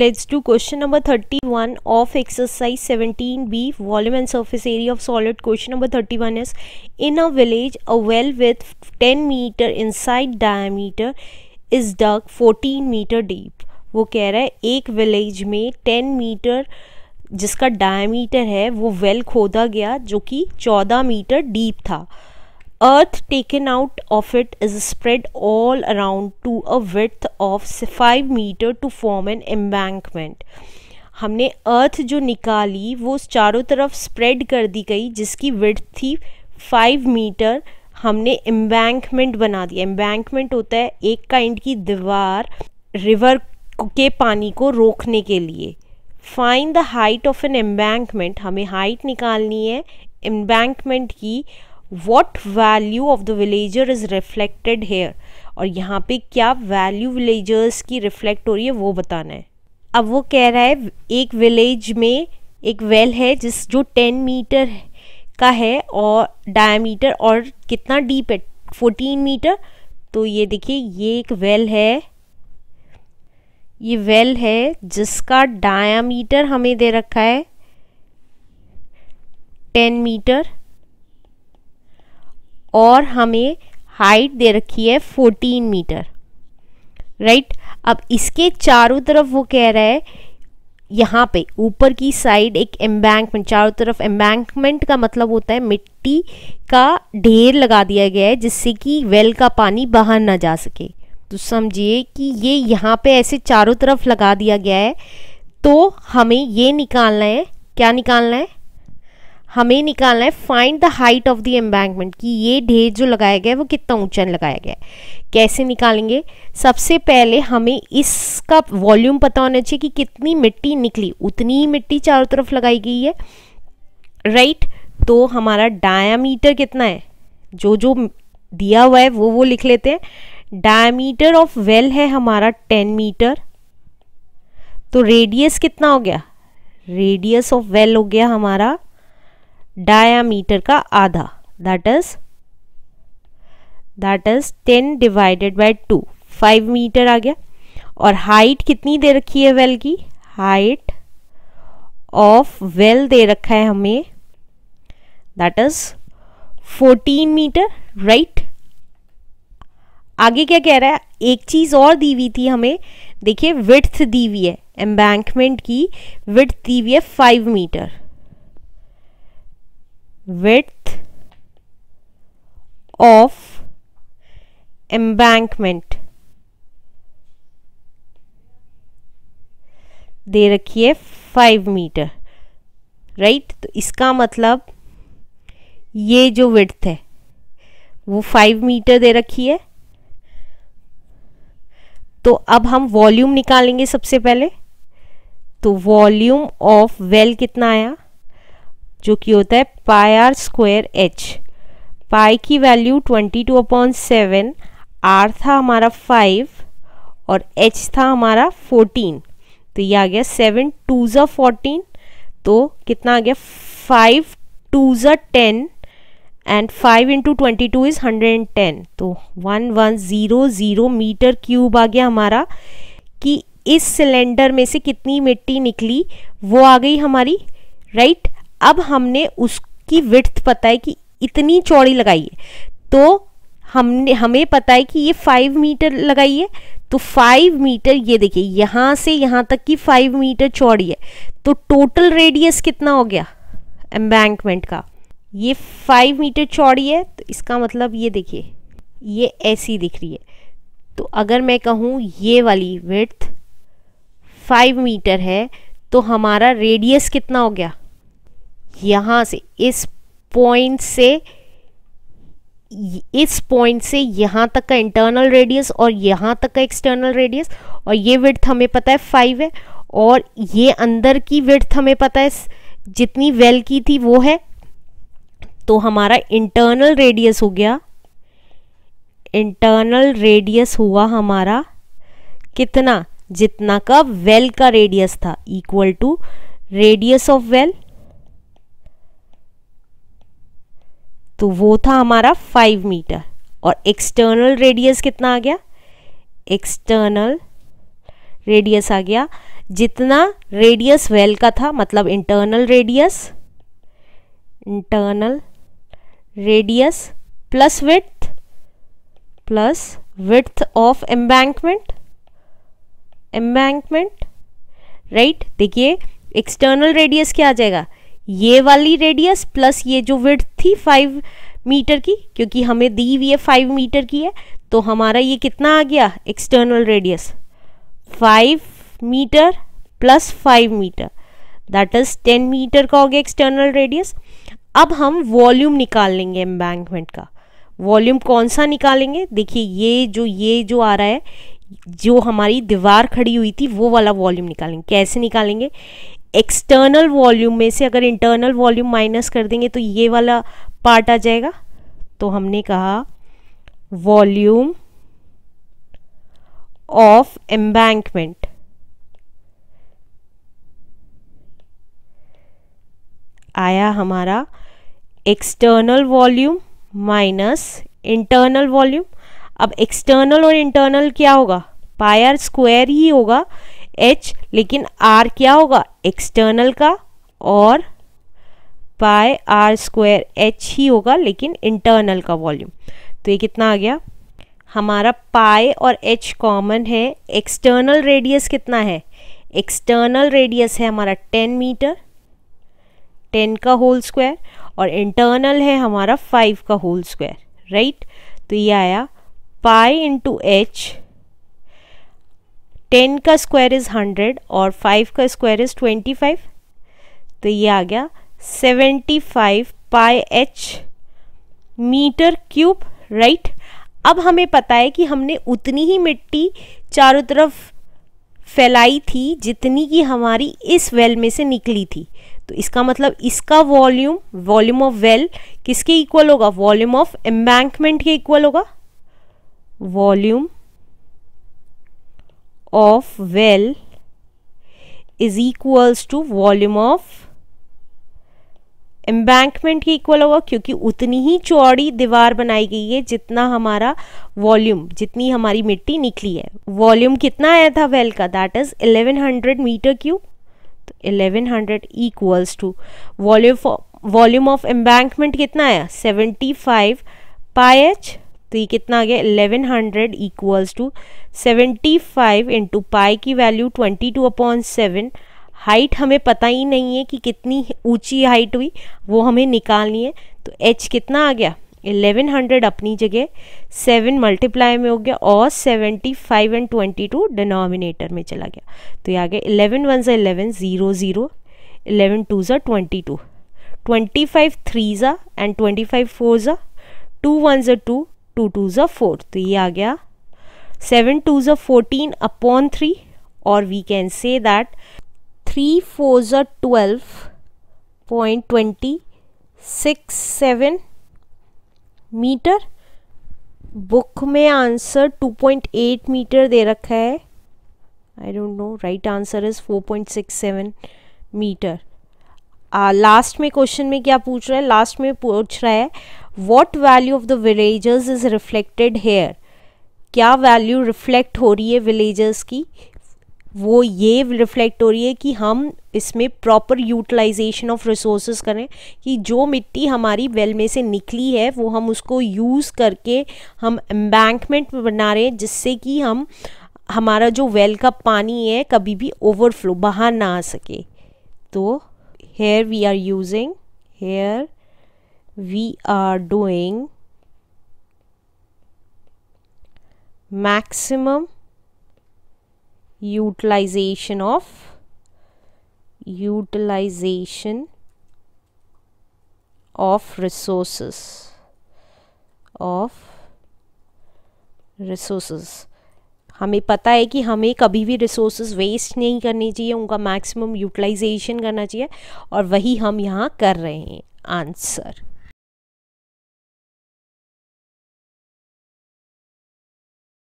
Let's do question number 31 of exercise 17b volume and surface area of solid. Question number 31 is in a village a well with 10 meter inside diameter is dug 14 meter deep. वो कह रहा है एक village में 10 metre जिसका diameter है वो well खोदा गया जो कि 14 मीटर डीप था earth taken out of it is spread all around to a width of 5 meter to form an embankment हमने अर्थ जो निकाली वो चारों तरफ स्प्रेड कर दी गई जिसकी विड्थ थी फाइव मीटर हमने एम्बैंकमेंट बना दिया एम्बैंकमेंट होता है एक काइंड की दीवार रिवर के पानी को रोकने के लिए find the height of an embankment हमें हाइट निकालनी है एम्बैंकमेंट की what value of the villager is reflected here और यहाँ पे क्या वैल्यू विलेजर्स की रिफ्लेक्ट हो रही है वो बताना है अब वो कह रहा है एक विलेज में एक वेल है जिस जो टेन मीटर का है और डायमीटर और कितना डीप है फोर्टीन मीटर तो ये देखिए ये एक वेल है ये वेल है जिसका डायामीटर हमें दे रखा है टेन मीटर और हमें हाइट दे रखी है फोर्टीन मीटर राइट अब इसके चारों तरफ वो कह रहा है यहाँ पे ऊपर की साइड एक एम्बैंकमेंट चारों तरफ एम्बैंकमेंट का मतलब होता है मिट्टी का ढेर लगा दिया गया है जिससे कि वेल का पानी बाहर ना जा सके तो समझिए कि ये यहाँ पे ऐसे चारों तरफ लगा दिया गया है तो हमें ये निकालना है क्या निकालना है हमें निकालना है find the height of the embankment कि ये ढेर जो लगाया गया है वो कितना ऊंचा लगाया गया है कैसे निकालेंगे सबसे पहले हमें इसका वॉल्यूम पता होना चाहिए कि कितनी मिट्टी निकली उतनी ही मिट्टी चारों तरफ लगाई गई है राइट तो हमारा डायामीटर कितना है जो जो दिया हुआ है वो वो लिख लेते हैं डायामीटर ऑफ वेल है हमारा टेन मीटर तो रेडियस कितना हो गया रेडियस ऑफ वेल हो गया हमारा डायामीटर का आधा that is that is ten divided by two five metre आ गया और हाइट कितनी दे रखी है वेल की हाइट ऑफ वेल दे रखा है हमें that is fourteen metre right आगे क्या कह रहा है एक चीज़ और दी हुई थी हमें देखिए विड्थ दी हुई है एम्बैंकमेंट की विड्थ दी हुई है five metre width of embankment दे रखी है फाइव मीटर राइट तो इसका मतलब ये जो विड्थ है वो फाइव मीटर दे रखी है तो अब हम वॉल्यूम निकालेंगे सबसे पहले तो वॉल्यूम ऑफ वेल कितना आया जो कि होता है pi r square h pi की value twenty two upon seven r था हमारा फाइव और एच था हमारा फोर्टीन तो ये आ गया सेवन टू ज़ा फोर्टीन तो कितना आ गया फाइव टू ज़ा ten and five into twenty two is hundred and ten तो one one zero zero metre cube आ गया हमारा कि इस सिलेंडर में से कितनी मिट्टी निकली वो आ गई हमारी राइट अब हमने उसकी विड्थ पता है कि इतनी चौड़ी लगाई है तो हमने हमें पता है कि ये फाइव मीटर लगाई है तो फाइव मीटर ये देखिए यहाँ से यहाँ तक की फाइव मीटर चौड़ी है तो टोटल रेडियस कितना हो गया एम्बैंकमेंट का ये फाइव मीटर चौड़ी है तो इसका मतलब ये देखिए ये ऐसी दिख रही है तो अगर मैं कहूँ ये वाली विड्थ फाइव मीटर है तो हमारा रेडियस कितना हो गया यहाँ से इस पॉइंट से इस पॉइंट से यहाँ तक का इंटरनल रेडियस और यहाँ तक का एक्सटर्नल रेडियस और ये विड्थ हमें पता है फाइव है और ये अंदर की विड्थ हमें पता है जितनी वेल की थी वो है तो हमारा इंटरनल रेडियस हो गया इंटरनल रेडियस हुआ हमारा कितना जितना का वेल का रेडियस था equal to radius of well तो वो था हमारा फाइव मीटर और एक्सटर्नल रेडियस कितना आ गया एक्सटर्नल रेडियस आ गया जितना रेडियस वेल का था मतलब internal radius internal radius plus width plus width of embankment embankment right देखिए एक्सटर्नल रेडियस क्या आ जाएगा ये वाली रेडियस प्लस ये जो विड्थ थी फाइव मीटर की क्योंकि हमें दी हुई है फाइव मीटर की है तो हमारा ये कितना आ गया external radius five metre plus five metre that is ten metre का हो गया एक्सटर्नल रेडियस अब हम वॉल्यूम निकाल लेंगे एम्बैंकमेंट का वॉल्यूम कौन सा निकालेंगे देखिए ये जो ये जो आ रहा है जो हमारी दीवार खड़ी हुई थी वो वाला वॉल्यूम निकालेंगे कैसे निकालेंगे एक्सटर्नल वॉल्यूम में से अगर इंटरनल वॉल्यूम माइनस कर देंगे तो ये वाला पार्ट आ जाएगा तो हमने कहा वॉल्यूम ऑफ एम्बैंकमेंट आया हमारा external volume minus internal volume अब एक्सटर्नल और इंटरनल क्या होगा पायर स्क्वायर ही होगा एच लेकिन आर क्या होगा एक्सटर्नल का और पाए आर स्क्वायर एच ही होगा लेकिन इंटरनल का वॉल्यूम तो ये कितना आ गया हमारा पाए और एच कॉमन है एक्सटर्नल रेडियस कितना है एक्सटर्नल रेडियस है हमारा टेन मीटर टेन का होल स्क्वायर और इंटरनल है हमारा फाइव का होल स्क्वायर राइट तो ये आया पाए इंटू एच टेन का स्क्वायर इज हंड्रेड और फाइव का स्क्वायर इज ट्वेंटी फाइव तो ये आ गया seventy five pi h metre cube right अब हमें पता है कि हमने उतनी ही मिट्टी चारों तरफ फैलाई थी जितनी कि हमारी इस वेल में से निकली थी तो इसका मतलब इसका वॉल्यूम वॉल्यूम ऑफ वेल किसके इक्वल होगा वॉल्यूम ऑफ एम्बैंकमेंट के इक्वल होगा volume of well is equals to volume of embankment के इक्वल होगा क्योंकि उतनी ही चौड़ी दीवार बनाई गई है जितना हमारा वॉल्यूम जितनी हमारी मिट्टी निकली है वॉल्यूम कितना आया था वेल का दैट इज 1100 मीटर क्यूब तो 1100 equals to volume volume of embankment कितना आया 75 फाइव पाएच तो ये कितना आ गया eleven hundred equals to seventy five into pi की value twenty two upon seven height हमें पता ही नहीं है कि कितनी ऊंची हाइट हुई वो हमें निकालनी है तो एच कितना आ गया 1100 अपनी जगह 7 मल्टीप्लाई में हो गया और 75 एंड 22 डिनोमिनेटर में चला गया तो ये आ गया इलेवन वन ज़ा eleven zero zero eleven two ज़ा twenty two twenty five three ज़ा एंड ट्वेंटी फाइव फोर ज़ा टू वन ज़ा टू टू टू ज़ा फोर तो ये आ गया सेवन टू ज़ा फोर्टीन अपॉन थ्री और we can say that three four ज़ा twelve point twenty six seven metre book में answer two point eight metre दे रखा है I don't know right answer is four point six seven metre last में question में क्या पूछ रहा है लास्ट में पूछ रहा है what value of the villagers is reflected here क्या वैल्यू रिफ्लेक्ट हो रही है विलेजर्स की वो ये रिफ्लेक्ट हो रही है कि हम इसमें प्रॉपर यूटिलाइजेशन ऑफ रिसोर्स करें कि जो मिट्टी हमारी वेल में से निकली है वो हम उसको यूज़ करके हम एम्बैंकमेंट बना रहे हैं जिससे कि हम हमारा जो वेल का पानी है कभी भी ओवरफ्लो बाहर ना आ सके तो here we are using here we are doing maximum utilization of utilization of resources of resources हमें पता है कि हमें कभी भी रिसोर्सेज वेस्ट नहीं करनी चाहिए उनका मैक्सिमम यूटिलाइजेशन करना चाहिए और वही हम यहाँ कर रहे हैं आंसर